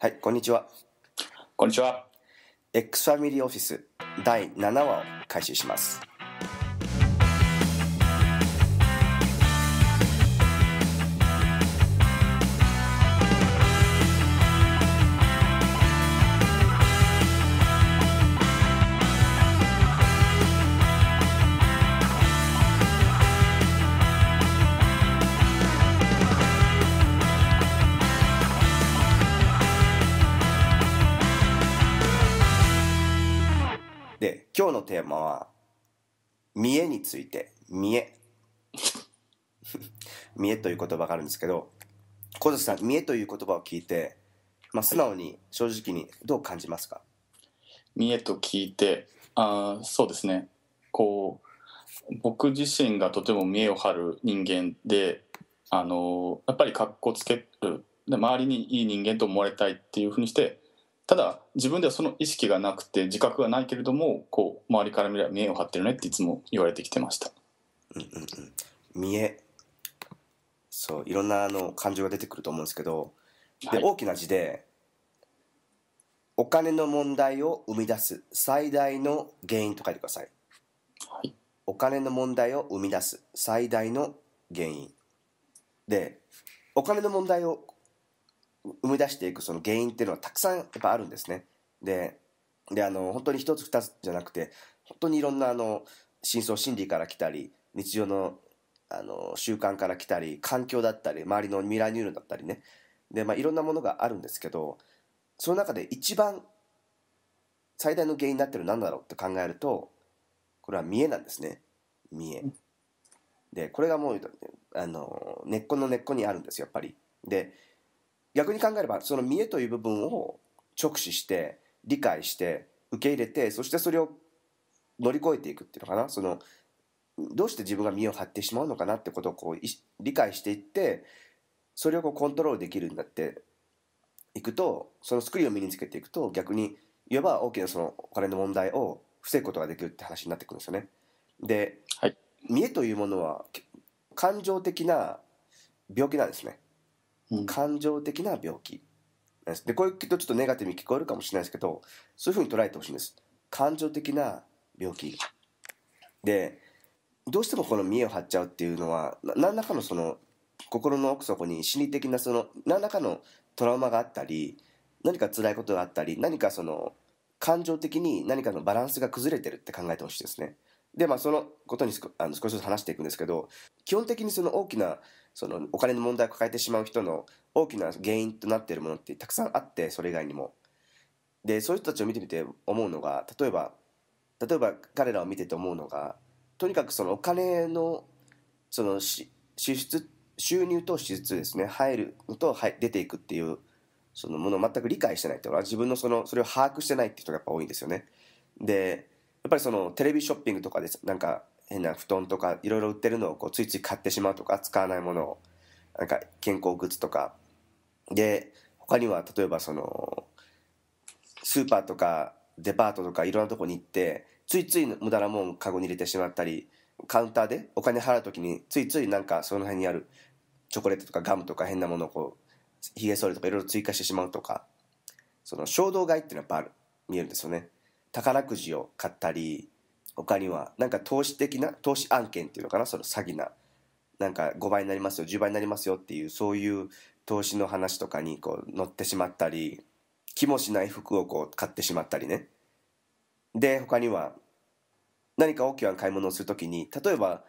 はい、こんにちは。こんにちは。X ファミリーオフィス第7話を開始します。今日のテーマは、見え」について、見栄。見栄という言葉があるんですけど、小崎さん、見え」という言葉を聞いて、まあ、素直に正直にどう感じますか見栄と聞いて、あそうですね。こう、僕自身がとても見栄を張る人間で、あのやっぱりかっこつけるで周りにいい人間と思われたいっていうふうにしてただ自分ではその意識がなくて自覚がないけれどもこう周りから見れば見栄を張ってるねっていつも言われてきてました。うんうんうん、見栄そういろんなあの感情が出てくると思うんですけどで、はい、大きな字で「お金の問題を生み出す最大の原因」と書いてください。はい、お金の問題を生み出す最大の原因でお金の問題を生み出していくその原因っていうのはたくさんやっぱあるんですね。で、で、あの、本当に一つ二つじゃなくて、本当にいろんなあの、真相心理から来たり、日常のあの、習慣から来たり、環境だったり、周りのミラーニューロンだったりね。で、まあいろんなものがあるんですけど、その中で一番最大の原因になってる何だろうって考えると、これは見えなんですね。見え。で、これがもう、あの、根っこの根っこにあるんですよ、やっぱり。で、逆に考えればその見えという部分を直視して理解して受け入れてそしてそれを乗り越えていくっていうのかなそのどうして自分が身を張ってしまうのかなってことをこう理解していってそれをこうコントロールできるんだっていくとそのスクリーンを身につけていくと逆にいわば大きなそのお金の問題を防ぐことができるって話になってくるんですよね。で、はい、見えというものは感情的な病気なんですね。感情的な病気です。で、こういうとちょっとネガティブに聞こえるかもしれないですけど、そういうふうに捉えてほしいんです。感情的な病気。で、どうしてもこの見栄を張っちゃうっていうのは、何らかのその、心の奥底に心理的なその、何らかのトラウマがあったり、何か辛いことがあったり、何かその、感情的に何かのバランスが崩れてるって考えてほしいですね。で、まあ、そのことにあの少しずつ話していくんですけど、基本的にその大きな、そのお金の問題を抱えてしまう人の大きな原因となっているものってたくさんあって、それ以外にも。で、そういう人たちを見てみて思うのが、例えば、例えば彼らを見てて思うのが、とにかくそのお金の、その支出、収入と支出ですね、入るのと出ていくっていう、そのものを全く理解してないっていうのは、自分のその、それを把握してないっていう人がやっぱ多いんですよね。で、っぱりそのテレビショッピングとかですなんか変な布団とかいろいろ売ってるのをこうついつい買ってしまうとか使わないものをなんか健康グッズとかで他には例えばそのスーパーとかデパートとかいろんなとこに行ってついつい無駄なもんカゴに入れてしまったりカウンターでお金払う時についついなんかその辺にあるチョコレートとかガムとか変なものをこうひげ剃りとかいろいろ追加してしまうとかその衝動買いっていうのはやっぱある見えるんですよね。宝くじを買ったり他にはなんか投資的な投資案件っていうのかなその詐欺ななんか5倍になりますよ10倍になりますよっていうそういう投資の話とかにこう乗ってしまったり気もしない服をこう買ってしまったりねで他には何か大きな買い物をするときに例えば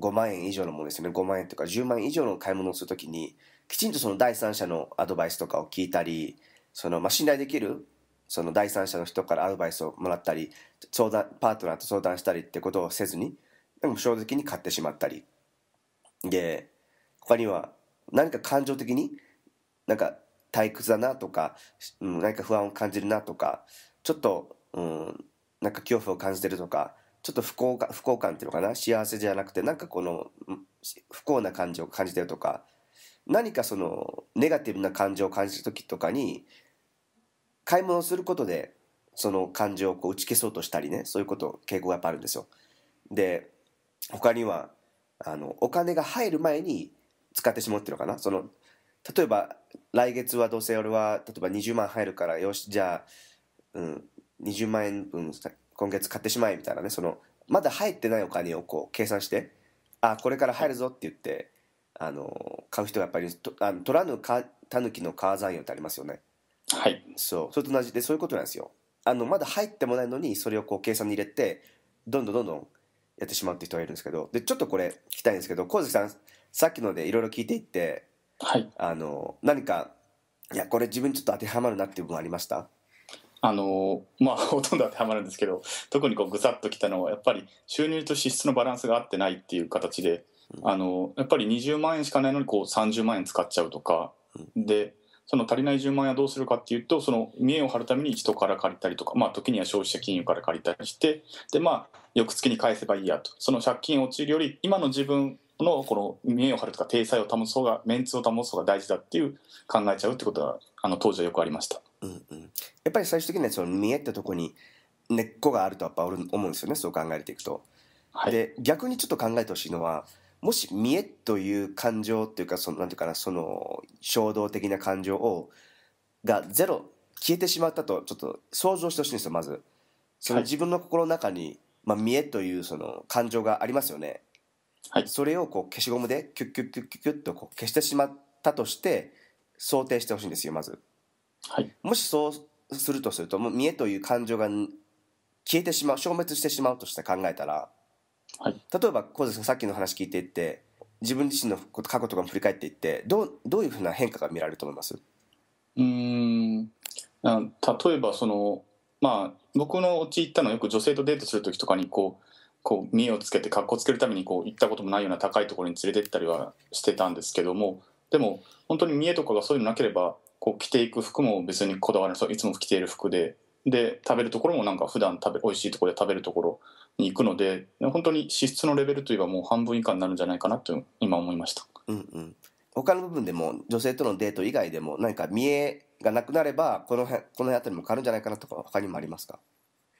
5万円以上のものですよね5万円とか10万円以上の買い物をするときにきちんとその第三者のアドバイスとかを聞いたりその、まあ、信頼できるその第三者の人からアドバイスをもらったり相談パートナーと相談したりってことをせずにでも正直に買ってしまったりで他には何か感情的になんか退屈だなとか、うん、何か不安を感じるなとかちょっと、うん、なんか恐怖を感じてるとかちょっと不幸か不幸感っていうのかな幸せじゃなくてなんかこの不幸な感情を感じてるとか何かそのネガティブな感情を感じる時とかに買い物することでその感情をこう打ち消そうとしたりねそういうこと傾向がやっぱあるんですよで他にはあのお金が入る前に使ってしまうっていうのかなその例えば来月はどうせ俺は例えば20万入るからよしじゃあ、うん、20万円分今月買ってしまえみたいなねそのまだ入ってないお金をこう計算してあこれから入るぞって言ってあの買う人がやっぱりとあの取らぬかたぬきの川残用ってありますよねはい。そう。それと同じで、そういうことなんですよ。あの、まだ入ってもないのに、それをこう計算に入れて、どんどんどんどんやってしまうって人がいるんですけど、で、ちょっとこれ聞きたいんですけど、小関さん、さっきのでいろいろ聞いていって、はい。あの、何か、いや、これ自分ちょっと当てはまるなっていう部分ありましたあのまあ ほとんど当てはまるんですけど特にこうぐさっときたのはやっぱり収入と支出のバランスが合ってないっていう形で、あのやっぱり20万円しかないのにこう30万円使っちゃうとか、でその足りない10万円はどうするかっていうとその見栄を張るために人から借りたりとか、まあ、時には消費者金融から借りたりしてでまあ翌月に返せばいいやとその借金を陥るより今の自分のこの見栄を張るとか体裁を保つ方がメンツを保つ方が大事だっていう考えちゃうってことはあの当時はよくありました、うんうん、やっぱり最終的にはその見栄ってとこに根っこがあるとやっぱ俺思うんですよねそう考えていくと。はい、で逆にちょっと考えてほしいのはもし見えという感情っていうか、その、なんていうかな、その、衝動的な感情を、がゼロ、消えてしまったと、ちょっと想像してほしいんですよ、まず。その自分の心の中に、はい、まあ、見えというその感情がありますよね。はい。それをこう消しゴムでキュッキュッキュッキュッキュッとこう消してしまったとして、想定してほしいんですよ、まず。はい。もしそうするとすると、もう見えという感情が消えてしまう、消滅してしまうとして考えたら、はい、例えば小津さんさっきの話聞いていって自分自身の過去とかも振り返っていってどうどういうふうな変化が見られると思いますうん例えばそのまあ僕の行ったのはよく女性とデートする時とかにこうこう見栄をつけて格好つけるためにこう行ったこともないような高いところに連れてったりはしてたんですけどもでも本当に見栄とかがそういうのなければこう着ていく服も別にこだわらないいつも着ている服でで食べるところもなんか普段食べ美味しいところで食べるところに行くので本当に脂質のレベルといえばもう半分以下になるんじゃないかなと今思いました、うんうん、他の部分でも女性とのデート以外でも何か見えがなくなればこの辺この辺りも変わるんじゃないかなとか他にもありますか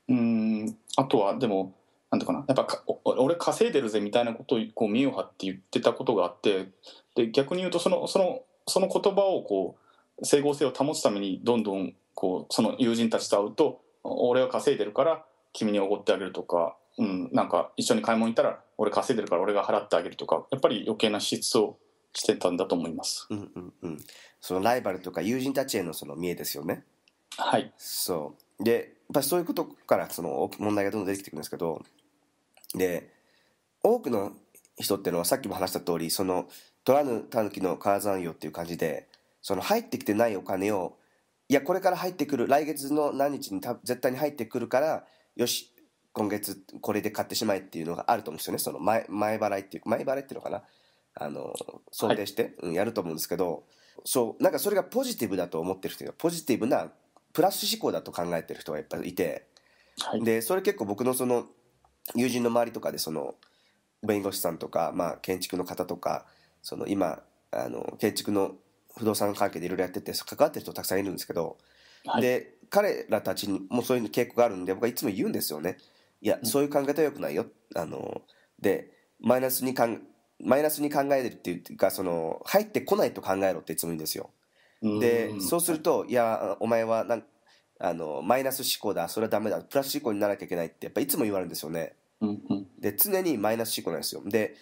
うんあとはでもなんてうかなやっぱ俺稼いでるぜみたいなことをこう見ようはって言ってたことがあってで逆に言うとそのそのその言葉をこう整合性を保つためにどんどんこうその友人たちと会うと俺は稼いでるから君におごってあげるとか、うん、なんか一緒に買い物行ったら俺稼いでるから俺が払ってあげるとかやっぱり余計な支出をしてたんだと思います。うんうんうん、そのライバルとか友人たちへのその見えですよね。はい。そう。で、やっぱそういうことからその問題がどんどん出てきてくるんですけど、で、多くの人っていうのはさっきも話した通り、その取らぬ狸の火山用っていう感じで、その入ってきてないお金をいやこれから入ってくる来月の何日にた絶対に入ってくるからよし今月これで買ってしまえっていうのがあると思うんですよねその前前払いっていう前払いっていうのかなあの想定して、はい、うん、やると思うんですけどそうなんかそれがポジティブだと思ってる人がポジティブなプラス思考だと考えてる人がやっぱりいて、はい、でそれ結構僕のその友人の周りとかでその弁護士さんとか、まあ、建築の方とかその今あの建築の不動産関係でいろいろやってて関わってる人たくさんいるんですけど、はい、で彼らたちにもそういう傾向があるんで僕はいつも言うんですよねいや、うん、そういう考え方はよくないよあのでマイナスにかんマイナスに考えるっていうかその入ってこないと考えろっていつも言うんですよでそうするといやお前はなんあのマイナス思考だそれはダメだプラス思考にならなきゃいけないってやっぱいつも言われるんですよね、で常にマイナス思考なんですよで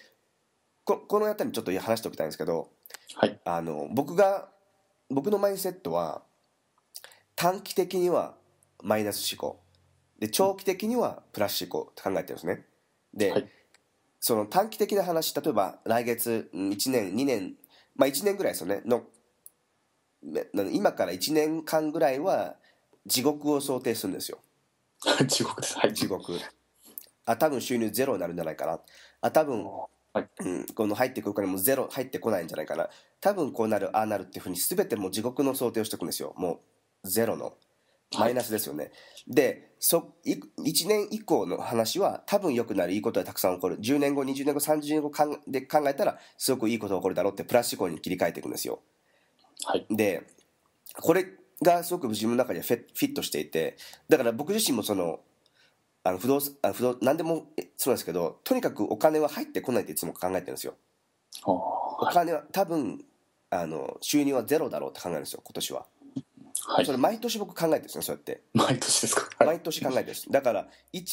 ここの辺りちょっと話しておきたいんですけどはい、あの僕が僕のマインドセットは短期的にはマイナス思考で長期的にはプラス思考って考えてるんですね。で、はい、その短期的な話例えば来月1年2年まあ1年ぐらいですよねの今から1年間ぐらいは地獄を想定するんですよ。地獄です、はい、地獄あ多分収入ゼロになるんじゃないかなあ多分はい、うん、この入ってくるからもうゼロ入ってこないんじゃないかな多分こうなるああなるっていうふうに全てもう地獄の想定をしておくんですよもうゼロのマイナスですよね、はい、でそ1年以降の話は多分良くなるいいことがたくさん起こる10年後20年後30年後かんで考えたらすごくいいことが起こるだろうってプラス思考に切り替えていくんですよ、はい、でこれがすごく自分の中にはフィットしていてだから僕自身もそのあの不動あ不動何でもそうですけどとにかくお金は入ってこないっていつも考えてるんですよ。お金は多分あの収入はゼロだろうって考えるんですよ今年は。はい、それ毎年僕考えてるんですよそうやって毎年ですか、はい、毎年考えてるんですだから円